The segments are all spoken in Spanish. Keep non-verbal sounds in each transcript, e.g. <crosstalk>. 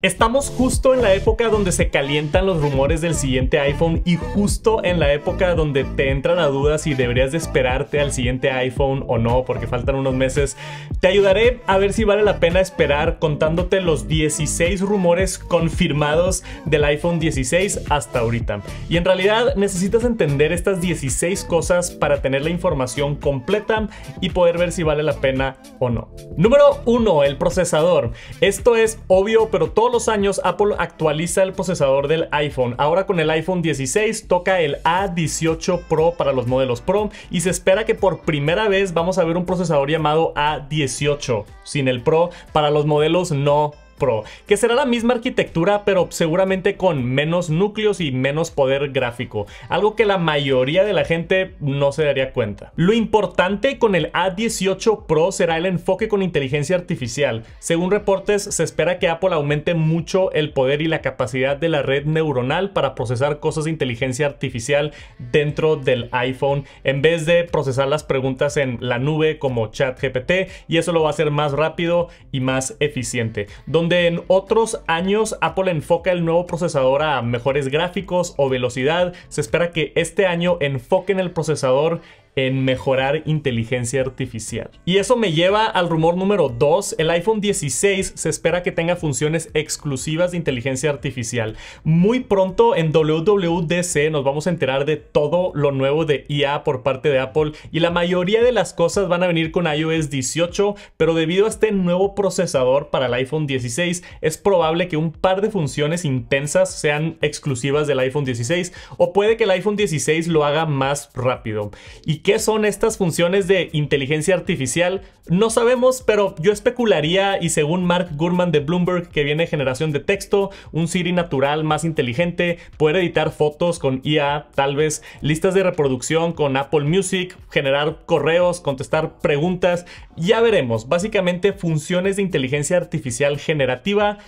Estamos justo en la época donde se calientan los rumores del siguiente iPhone y justo en la época donde te entran a dudas si deberías de esperarte al siguiente iPhone o no porque faltan unos meses. Te ayudaré a ver si vale la pena esperar contándote los 16 rumores confirmados del iPhone 16 hasta ahorita. Y en realidad necesitas entender estas 16 cosas para tener la información completa y poder ver si vale la pena o no. Número 1, el procesador. Esto es obvio, pero todo los años Apple actualiza el procesador del iPhone. Ahora con el iPhone 16 toca el A18 Pro para los modelos Pro y se espera que por primera vez vamos a ver un procesador llamado A18 sin el Pro para los modelos no Pro, que será la misma arquitectura pero seguramente con menos núcleos y menos poder gráfico, algo que la mayoría de la gente no se daría cuenta. Lo importante con el A18 Pro será el enfoque con inteligencia artificial. Según reportes, se espera que Apple aumente mucho el poder y la capacidad de la red neuronal para procesar cosas de inteligencia artificial dentro del iPhone, en vez de procesar las preguntas en la nube como ChatGPT, y eso lo va a hacer más rápido y más eficiente donde en otros años Apple enfoca el nuevo procesador a mejores gráficos o velocidad, se espera que este año enfoquen el procesador en mejorar inteligencia artificial. Y eso me lleva al rumor número 2. El iPhone 16 se espera que tenga funciones exclusivas de inteligencia artificial. Muy pronto en WWDC nos vamos a enterar de todo lo nuevo de IA por parte de Apple y la mayoría de las cosas van a venir con iOS 18, pero debido a este nuevo procesador para el iPhone 16 es probable que un par de funciones intensas sean exclusivas del iPhone 16 o puede que el iPhone 16 lo haga más rápido. ¿Y qué son estas funciones de inteligencia artificial? No sabemos, pero yo especularía y según Mark Gurman de Bloomberg, que viene generación de texto, un Siri natural más inteligente, poder editar fotos con IA, tal vez listas de reproducción con Apple Music, generar correos, contestar preguntas, ya veremos, básicamente funciones de inteligencia artificial generativa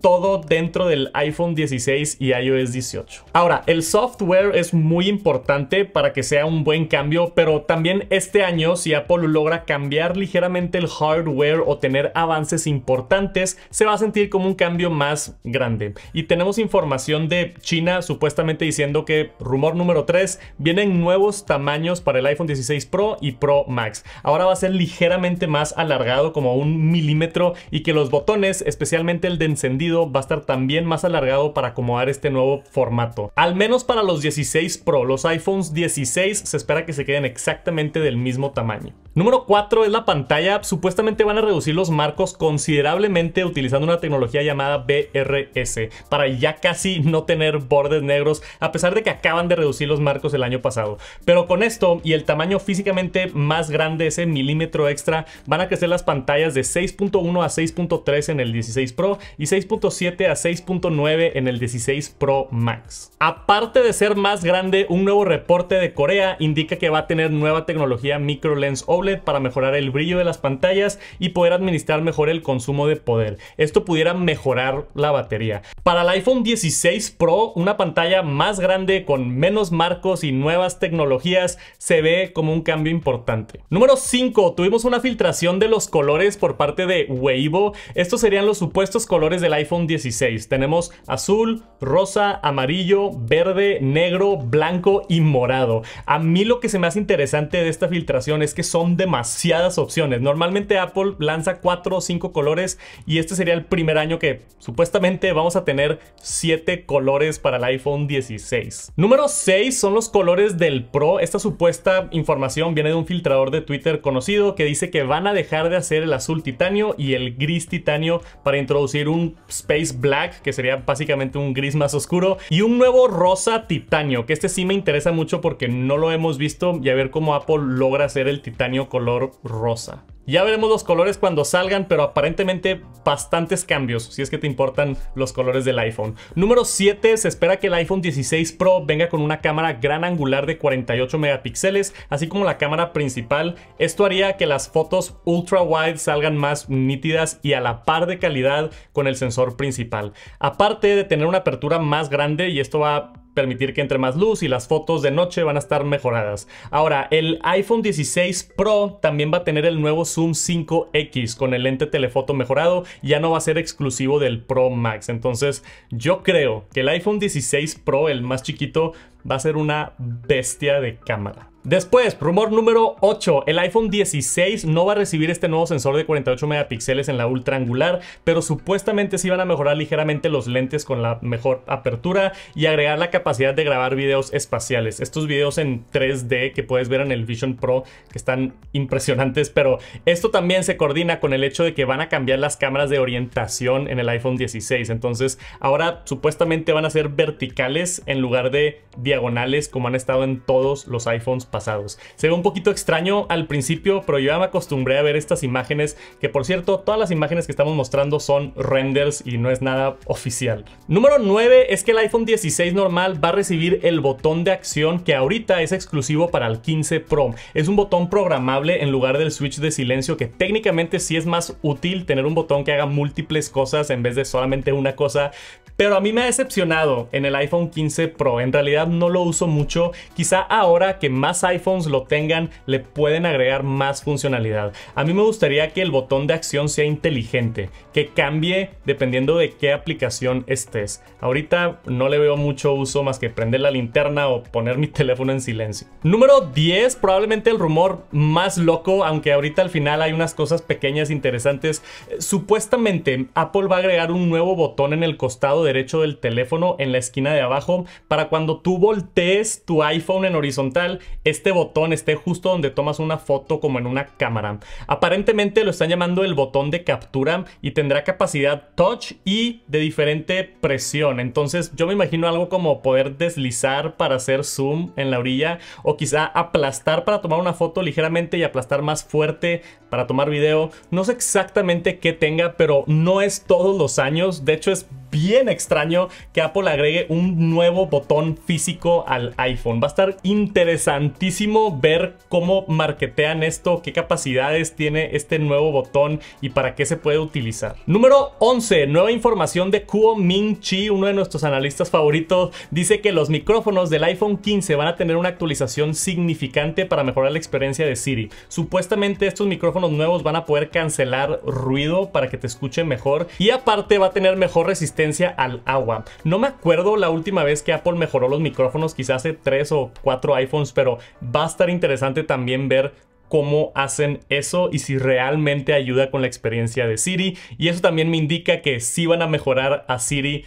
todo dentro del iPhone 16 y iOS 18. Ahora, el software es muy importante para que sea un buen cambio, pero también este año si Apple logra cambiar ligeramente el hardware o tener avances importantes, se va a sentir como un cambio más grande. Y tenemos información de China supuestamente diciendo que, rumor número 3, vienen nuevos tamaños para el iPhone 16 Pro y Pro Max. Ahora va a ser ligeramente más alargado como un milímetro y que los botones, especialmente el de encendido, va a estar también más alargado para acomodar este nuevo formato. Al menos para los 16 Pro, los iPhones 16 se espera que se queden exactamente del mismo tamaño. Número 4 es la pantalla. Supuestamente van a reducir los marcos considerablemente utilizando una tecnología llamada BRS para ya casi no tener bordes negros a pesar de que acaban de reducir los marcos el año pasado. Pero con esto y el tamaño físicamente más grande, ese milímetro extra, van a crecer las pantallas de 6.1 a 6.3 en el 16 Pro y 6.7 a 6.9 en el 16 Pro Max. Aparte de ser más grande, un nuevo reporte de Corea indica que va a tener nueva tecnología micro lens OLED para mejorar el brillo de las pantallas y poder administrar mejor el consumo de poder. Esto pudiera mejorar la batería. Para el iPhone 16 Pro, una pantalla más grande con menos marcos y nuevas tecnologías se ve como un cambio importante. Número 5. Tuvimos una filtración de los colores por parte de Weibo. Estos serían los supuestos colores del iPhone 16. Tenemos azul, rosa, amarillo, verde, negro, blanco y morado. A mí lo que se me hace interesante de esta filtración es que son demasiadas opciones. Normalmente Apple lanza 4 o 5 colores y este sería el primer año que supuestamente vamos a tener 7 colores para el iPhone 16. Número 6 son los colores del Pro. Esta supuesta información viene de un filtrador de Twitter conocido que dice que van a dejar de hacer el azul titanio y el gris titanio para introducir un Space Black, que sería básicamente un gris más oscuro, y un nuevo rosa titanio, que este sí me interesa mucho porque no lo hemos visto y a ver cómo Apple logra hacer el titanio color rosa. Ya veremos los colores cuando salgan, pero aparentemente bastantes cambios, si es que te importan los colores del iPhone. Número 7, se espera que el iPhone 16 Pro venga con una cámara gran angular de 48 megapíxeles, así como la cámara principal. Esto haría que las fotos ultra wide salgan más nítidas y a la par de calidad con el sensor principal. Aparte de tener una apertura más grande, y esto va permitir que entre más luz y las fotos de noche van a estar mejoradas. Ahora, el iPhone 16 Pro también va a tener el nuevo zoom 5X con el lente telefoto mejorado, ya no va a ser exclusivo del Pro Max. Entonces, yo creo que el iPhone 16 Pro, el más chiquito, va a ser una bestia de cámara. Después, rumor número 8, el iPhone 16 no va a recibir este nuevo sensor de 48 megapíxeles en la ultra angular, pero supuestamente sí van a mejorar ligeramente los lentes con la mejor apertura y agregar la capacidad de grabar videos espaciales. Estos videos en 3D que puedes ver en el Vision Pro que están impresionantes, pero esto también se coordina con el hecho de que van a cambiar las cámaras de orientación en el iPhone 16, entonces ahora supuestamente van a ser verticales en lugar de diagonales como han estado en todos los iPhones pasados. Se ve un poquito extraño al principio, pero yo ya me acostumbré a ver estas imágenes, que por cierto, todas las imágenes que estamos mostrando son renders y no es nada oficial. Número 9 es que el iPhone 16 normal va a recibir el botón de acción que ahorita es exclusivo para el 15 Pro. Es un botón programable en lugar del switch de silencio que técnicamente sí es más útil tener un botón que haga múltiples cosas en vez de solamente una cosa. Pero a mí me ha decepcionado en el iPhone 15 Pro. En realidad no lo uso mucho. Quizá ahora que más iPhones lo tengan, le pueden agregar más funcionalidad. A mí me gustaría que el botón de acción sea inteligente, que cambie dependiendo de qué aplicación estés. Ahorita no le veo mucho uso más que prender la linterna o poner mi <laughs> teléfono en silencio. Número 10, probablemente el rumor más loco, aunque ahorita al final hay unas cosas pequeñas interesantes. Supuestamente Apple va a agregar un nuevo botón en el costado derecho del teléfono en la esquina de abajo para cuando tú voltees tu iPhone en horizontal, este botón esté justo donde tomas una foto como en una cámara. Aparentemente lo están llamando el botón de captura y tendrá capacidad touch y de diferente presión. Entonces yo me imagino algo como poder deslizar para hacer zoom en la orilla o quizá aplastar para tomar una foto ligeramente y aplastar más fuerte para tomar video. No sé exactamente qué tenga, pero no es todos los años. De hecho es bien extraño que Apple agregue un nuevo botón físico al iPhone. Va a estar interesantísimo ver cómo marketean esto, qué capacidades tiene este nuevo botón y para qué se puede utilizar. Número 11, nueva información de Kuo Ming Chi, uno de nuestros analistas favoritos, dice que los micrófonos del iPhone 15 van a tener una actualización significante para mejorar la experiencia de Siri. Supuestamente estos micrófonos nuevos van a poder cancelar ruido para que te escuchen mejor y aparte va a tener mejor resistencia al agua. No me acuerdo la última vez que Apple mejoró los micrófonos, quizás hace tres o cuatro iPhones, pero va a estar interesante también ver cómo hacen eso y si realmente ayuda con la experiencia de Siri. Y eso también me indica que si van a mejorar a Siri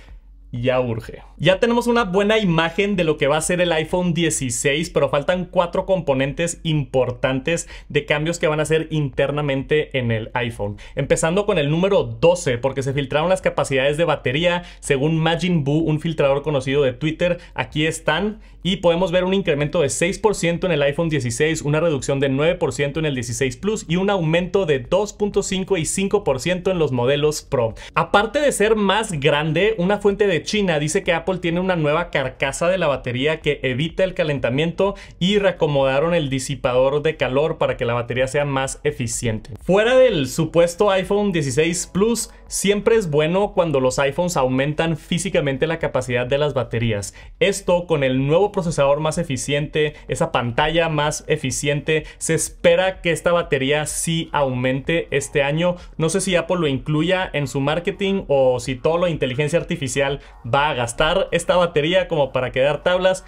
ya urge. Ya tenemos una buena imagen de lo que va a ser el iPhone 16, pero faltan cuatro componentes importantes de cambios que van a hacer internamente en el iPhone. Empezando con el número 12, porque se filtraron las capacidades de batería según Majin Buu, un filtrador conocido de Twitter. Aquí están y podemos ver un incremento de 6% en el iPhone 16, una reducción de 9% en el 16 Plus y un aumento de 2.5 y 5% en los modelos Pro. Aparte de ser más grande, una fuente de China dice que Apple tiene una nueva carcasa de la batería que evita el calentamiento y reacomodaron el disipador de calor para que la batería sea más eficiente. Fuera del supuesto iPhone 16 Plus, siempre es bueno cuando los iPhones aumentan físicamente la capacidad de las baterías. Esto con el nuevo procesador más eficiente, esa pantalla más eficiente. Se espera que esta batería sí aumente este año. No sé si Apple lo incluya en su marketing o si todo lo inteligencia artificial va a gastar esta batería como para quedar tablas,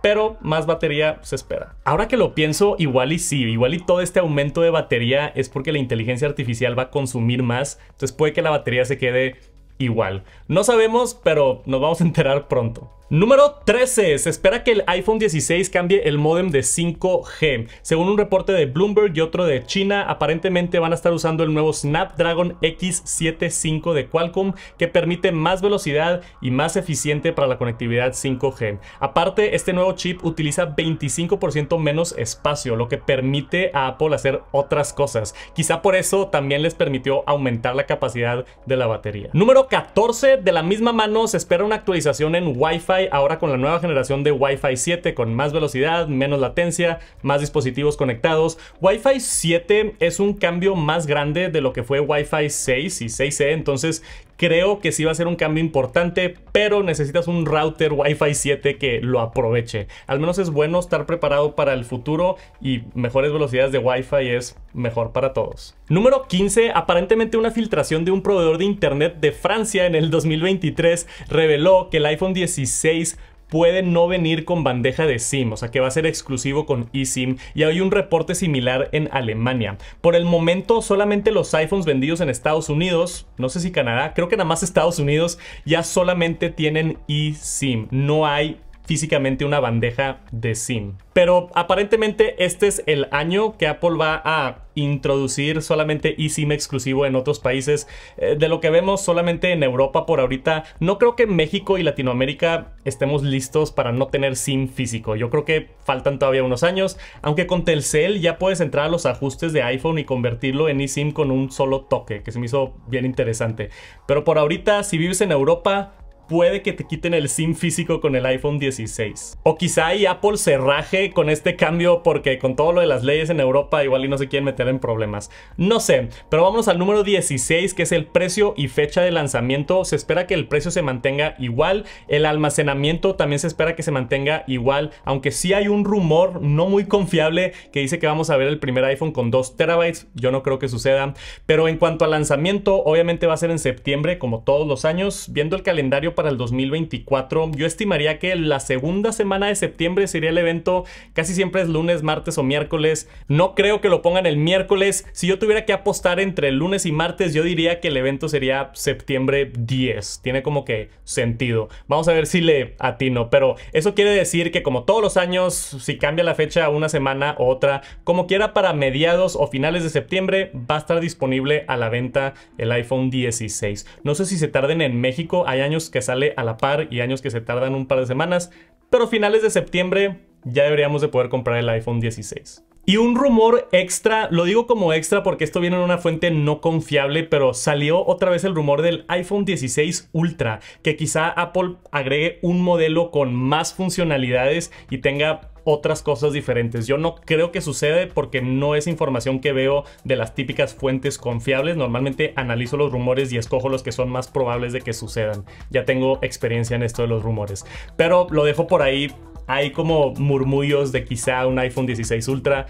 pero más batería se espera. Ahora que lo pienso, igual y sí, igual y todo este aumento de batería es porque la inteligencia artificial va a consumir más, entonces puede que la batería se quede igual. No sabemos, pero nos vamos a enterar pronto. Número 13. Se espera que el iPhone 16 cambie el modem de 5G. Según un reporte de Bloomberg y otro de China, aparentemente van a estar usando el nuevo Snapdragon X75 de Qualcomm que permite más velocidad y más eficiente para la conectividad 5G. Aparte, este nuevo chip utiliza 25% menos espacio, lo que permite a Apple hacer otras cosas. Quizá por eso también les permitió aumentar la capacidad de la batería. Número 14. De la misma mano se espera una actualización en Wi-Fi ahora con la nueva generación de Wi-Fi 7 con más velocidad, menos latencia, más dispositivos conectados. Wi-Fi 7 es un cambio más grande de lo que fue Wi-Fi 6 y 6E, entonces Creo que sí va a ser un cambio importante, pero necesitas un router Wi-Fi 7 que lo aproveche. Al menos es bueno estar preparado para el futuro y mejores velocidades de Wi-Fi es mejor para todos. Número 15. Aparentemente una filtración de un proveedor de internet de Francia en el 2023 reveló que el iPhone 16 puede no venir con bandeja de SIM, o sea que va a ser exclusivo con eSIM y hay un reporte similar en Alemania. Por el momento solamente los iPhones vendidos en Estados Unidos, no sé si Canadá, creo que nada más Estados Unidos ya solamente tienen eSIM, no hay físicamente una bandeja de SIM. Pero aparentemente este es el año que Apple va a introducir solamente eSIM exclusivo en otros países. Eh, de lo que vemos solamente en Europa por ahorita, no creo que México y Latinoamérica estemos listos para no tener SIM físico. Yo creo que faltan todavía unos años, aunque con Telcel ya puedes entrar a los ajustes de iPhone y convertirlo en eSIM con un solo toque, que se me hizo bien interesante. Pero por ahorita, si vives en Europa, puede que te quiten el SIM físico con el iPhone 16. O quizá hay Apple se raje con este cambio porque con todo lo de las leyes en Europa igual y no se quieren meter en problemas. No sé, pero vamos al número 16 que es el precio y fecha de lanzamiento. Se espera que el precio se mantenga igual, el almacenamiento también se espera que se mantenga igual, aunque sí hay un rumor no muy confiable que dice que vamos a ver el primer iPhone con 2 terabytes, yo no creo que suceda, pero en cuanto al lanzamiento obviamente va a ser en septiembre como todos los años, viendo el calendario para el 2024. Yo estimaría que la segunda semana de septiembre sería el evento. Casi siempre es lunes, martes o miércoles. No creo que lo pongan el miércoles. Si yo tuviera que apostar entre el lunes y martes, yo diría que el evento sería septiembre 10. Tiene como que sentido. Vamos a ver si le atino. Pero eso quiere decir que como todos los años, si cambia la fecha una semana o otra, como quiera para mediados o finales de septiembre, va a estar disponible a la venta el iPhone 16. No sé si se tarden en México. Hay años que sale a la par y años que se tardan un par de semanas, pero finales de septiembre ya deberíamos de poder comprar el iPhone 16. Y un rumor extra, lo digo como extra porque esto viene en una fuente no confiable, pero salió otra vez el rumor del iPhone 16 Ultra, que quizá Apple agregue un modelo con más funcionalidades y tenga otras cosas diferentes. Yo no creo que sucede porque no es información que veo de las típicas fuentes confiables. Normalmente analizo los rumores y escojo los que son más probables de que sucedan. Ya tengo experiencia en esto de los rumores. Pero lo dejo por ahí hay como murmullos de quizá un iPhone 16 Ultra,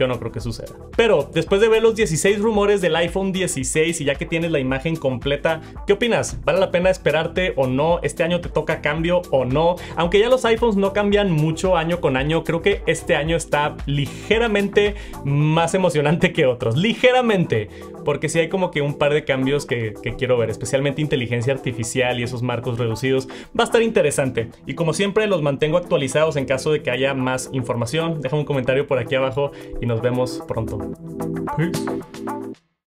yo no creo que suceda. Pero después de ver los 16 rumores del iPhone 16 y ya que tienes la imagen completa, ¿qué opinas? ¿Vale la pena esperarte o no? ¿Este año te toca cambio o no? Aunque ya los iPhones no cambian mucho año con año, creo que este año está ligeramente más emocionante que otros. Ligeramente. Porque si hay como que un par de cambios que, quiero ver, especialmente inteligencia artificial y esos marcos reducidos. Va a estar interesante. Y como siempre, los mantengo actualizados en caso de que haya más información. Deja un comentario por aquí abajo y nos vemos pronto.